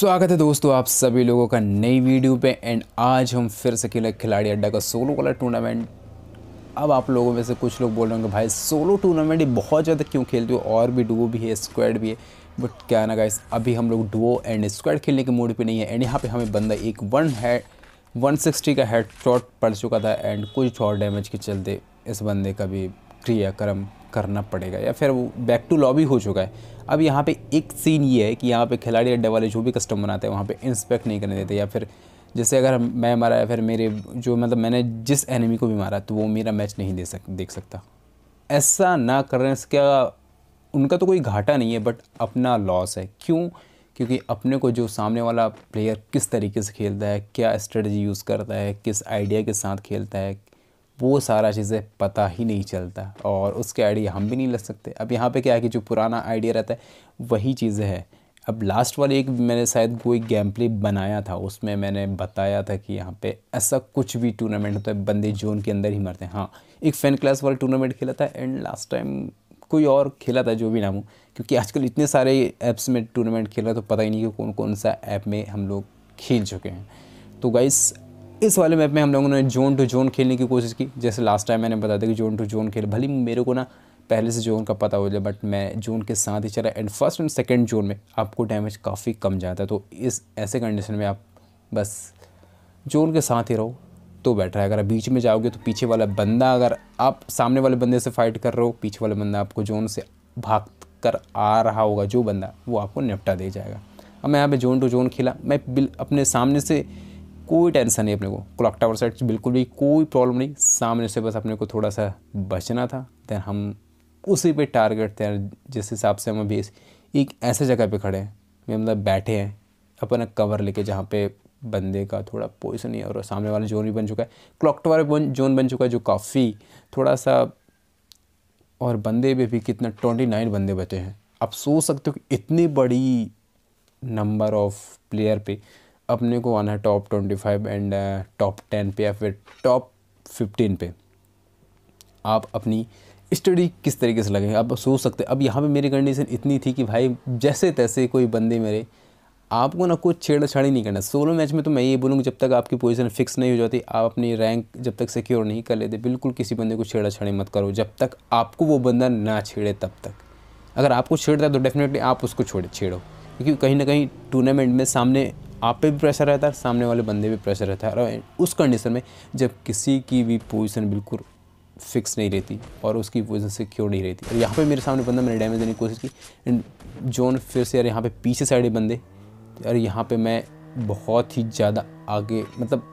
स्वागत है दोस्तों आप सभी लोगों का नई वीडियो पे एंड आज हम फिर से खेले खिलाड़ी अड्डा का सोलो वाला टूर्नामेंट अब आप लोगों में से कुछ लोग बोल रहे होंगे भाई सोलो टूर्नामेंट ये बहुत ज़्यादा क्यों खेलते हो और भी डुओ भी है स्क्वाड भी है बट क्या ना गाइस अभी हम लोग डुओ एंड स्क्वाड खेलने के मूड पर नहीं है एंड यहाँ पर हमें बंदा एक वन है सिक्सटी का हेड शॉट पड़ चुका था एंड कुछ और डैमेज के चलते इस बंदे का भी क्रियाक्रम करना पड़ेगा या फिर वो बैक टू लॉबी हो चुका है अब यहाँ पे एक सीन ये है कि यहाँ पे खिलाड़ी अड्डे वाले जो भी कस्टम बनाते हैं वहाँ पे इंस्पेक्ट नहीं करने देते या फिर जैसे अगर मैं मारा या फिर मेरे जो मतलब मैंने जिस एनिमी को भी मारा तो वो मेरा मैच नहीं दे सक देख सकता ऐसा ना करने से क्या उनका तो कोई घाटा नहीं है बट अपना लॉस है क्यों क्योंकि अपने को जो सामने वाला प्लेयर किस तरीके से खेलता है क्या स्ट्रेटजी यूज़ करता है किस आइडिया के साथ खेलता है वो सारा चीज़ें पता ही नहीं चलता और उसके आइडिया हम भी नहीं लग सकते अब यहाँ पे क्या है कि जो पुराना आइडिया रहता है वही चीज़ें है अब लास्ट वाले एक मैंने शायद कोई गेम प्ले बनाया था उसमें मैंने बताया था कि यहाँ पे ऐसा कुछ भी टूर्नामेंट होता है बंदे जोन के अंदर ही मरते हैं हाँ एक फ़ैन क्लास वाला टूर्नामेंट खेला था एंड लास्ट टाइम कोई और खेला था जो भी नाम हो क्योंकि आजकल इतने सारे ऐप्स में टूर्नामेंट खेल रहा तो पता ही नहीं कि कौन कौन सा ऐप में हम लोग खेल चुके हैं तो गाइस इस वाले मैप में हम लोगों ने जोन टू जोन खेलने की कोशिश की जैसे लास्ट टाइम मैंने बताया था कि जोन टू जोन खेल भले मेरे को ना पहले से जोन का पता हो जाए बट मैं जोन के साथ ही चला and first and second zone में आपको डैमेज काफ़ी कम जाता है तो इस ऐसे कंडीशन में आप बस जोन के साथ ही रहो तो बैठा है अगर आप बीच में जाओगे तो पीछे वाला बंदा अगर आप सामने वाले बंदे से फाइट कर रहे हो पीछे वाला बंदा आपको जोन से भाग कर आ रहा होगा जो बंदा वो आपको निपटा दे जाएगा अब मैं यहाँ पे जोन टू जोन खेला मैं बिल अपने सामने से कोई टेंशन नहीं अपने को क्लॉक टावर साइड बिल्कुल भी कोई प्रॉब्लम नहीं सामने से बस अपने को थोड़ा सा बचना था दैन हम उसी पे टारगेट थे जिस हिसाब से हम अभी एक ऐसे जगह पे खड़े हैं मतलब बैठे हैं अपना कवर लेके जहाँ पे बंदे का थोड़ा पोजिशन ही और सामने वाला जोन भी बन चुका है क्लॉक टावर जोन बन चुका है जो काफ़ी थोड़ा सा और बंदे पर भी कितना ट्वेंटी नाइन बंदे बचे हैं आप सोच सकते हो कि इतनी बड़ी नंबर ऑफ प्लेयर पे अपने को आना है top twenty five and top ten पे या फिर टॉप फिफ्टीन पे आप अपनी स्टडी किस तरीके से लगेंगे आप सोच सकते अब यहाँ पे मेरी कंडीशन इतनी थी कि भाई जैसे तैसे कोई बंदे मेरे आपको ना कुछ छेड़छाड़ी नहीं करना सोलो मैच में तो मैं ये बोलूँगा जब तक आपकी पोजीशन फिक्स नहीं हो जाती आप अपनी रैंक जब तक सिक्योर नहीं कर लेते बिल्कुल किसी बंदे को छेड़छाड़ी मत करो जब तक आपको वो बंदा ना छेड़े तब तक अगर आपको छेड़ता है तो डेफिनेटली आप उसको छोड़े छेड़ो क्योंकि कहीं ना कहीं टूर्नामेंट में सामने आप पे भी प्रेशर रहता है सामने वाले बंदे पे प्रेशर रहता है और उस कंडीशन में जब किसी की भी पोजीशन बिल्कुल फिक्स नहीं रहती और उसकी पोजीशन सिक्योर नहीं रहती और यहाँ पे मेरे सामने बंदा मैंने डैमेज देने की कोशिश की एंड जोन फिर से यार यहाँ पे पीछे साइड बंदे और यहाँ पर मैं बहुत ही ज़्यादा आगे मतलब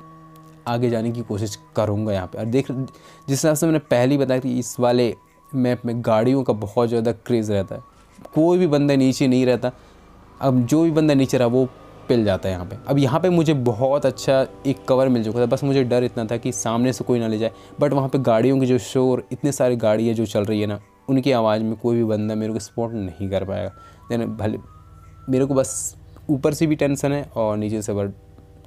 आगे जाने की कोशिश करूँगा यहाँ पे और देख जिस हिसाब से मैंने पहले ही बताया कि इस वाले मैप में गाड़ियों का बहुत ज़्यादा क्रेज़ रहता है कोई भी बंदा नीचे नहीं रहता अब जो भी बंदा नीचे रहा वो पिल जाता है यहाँ पे अब यहाँ पे मुझे बहुत अच्छा एक कवर मिल चुका था बस मुझे डर इतना था कि सामने से कोई ना ले जाए बट वहाँ पे गाड़ियों की जो शोर इतने सारी गाड़ियाँ जो चल रही है ना उनकी आवाज़ में कोई भी बंदा मेरे को स्पॉट नहीं कर पाएगा देन भले मेरे को बस ऊपर से भी टेंसन है और नीचे से बट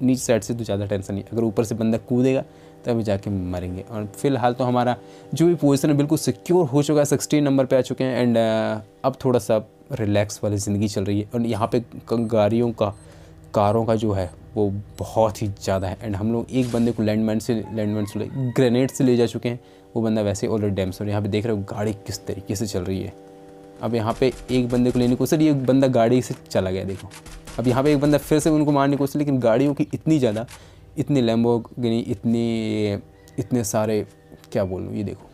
नीचे साइड से तो ज़्यादा टेंशन नहीं अगर ऊपर से बंदा कूदेगा तभी जाके मरेंगे और फिलहाल तो हमारा जो भी पोजिशन है बिल्कुल सिक्योर हो चुका है सिक्सटीन नंबर पर आ चुके हैं एंड uh, अब थोड़ा सा रिलैक्स वाली ज़िंदगी चल रही है और यहाँ पे गाड़ियों का कारों का जो है वो बहुत ही ज़्यादा है एंड हम लोग एक बंदे को लैंडमैन से लैंडमैन से ग्रेनेड से ले जा चुके हैं वो बंदा वैसे ऑलरेडी डैम्स और यहाँ पे देख रहे हो गाड़ी किस तरीके से चल रही है अब यहाँ पे एक बंदे को लेने को सर ये बंदा गाड़ी से चला गया देखो अब यहाँ पे एक बंदा फिर से उनको मारने को लेकिन गाड़ियों की इतनी ज़्यादा इतनी लैम्बो इतनी इतने सारे क्या बोलूँ ये देखो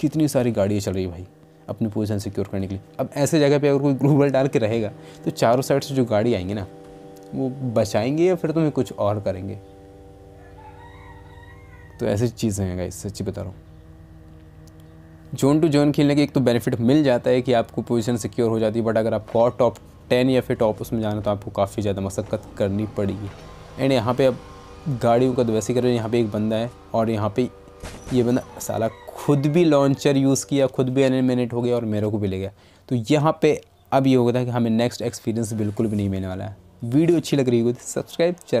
कितनी सारी गाड़ियाँ चल रही है भाई अपनी पोजीशन सिक्योर करने के लिए अब ऐसे जगह पे अगर कोई ग्लूबल डाल के रहेगा तो चारों साइड से जो गाड़ी आएंगी ना वो बचाएंगे या फिर तुम्हें कुछ और करेंगे तो ऐसी चीज़ें हैं गाइस सच्ची बता रहा हूँ जोन टू जोन खेलने के एक तो बेनिफिट मिल जाता है कि आपको पोजीशन सिक्योर हो जाती है बट अगर आपको और टॉप टेन या फिर टॉप उसमें जाना तो आपको काफ़ी ज़्यादा मशक्क़त करनी पड़ेगी एंड यहाँ पे अब गाड़ियों का तो वैसे कर रहे हैं यहाँ पे एक बंदा है और यहाँ पे ये बंदा साला खुद भी लॉन्चर यूज़ किया खुद भी एनिमिनेट हो गया और मेरे को भी ले गया तो यहाँ पर अब ये हो गया था कि हमें नेक्स्ट एक्सपीरियंस बिल्कुल भी नहीं मिलने वाला है वीडियो अच्छी लग रही हो तो सब्सक्राइब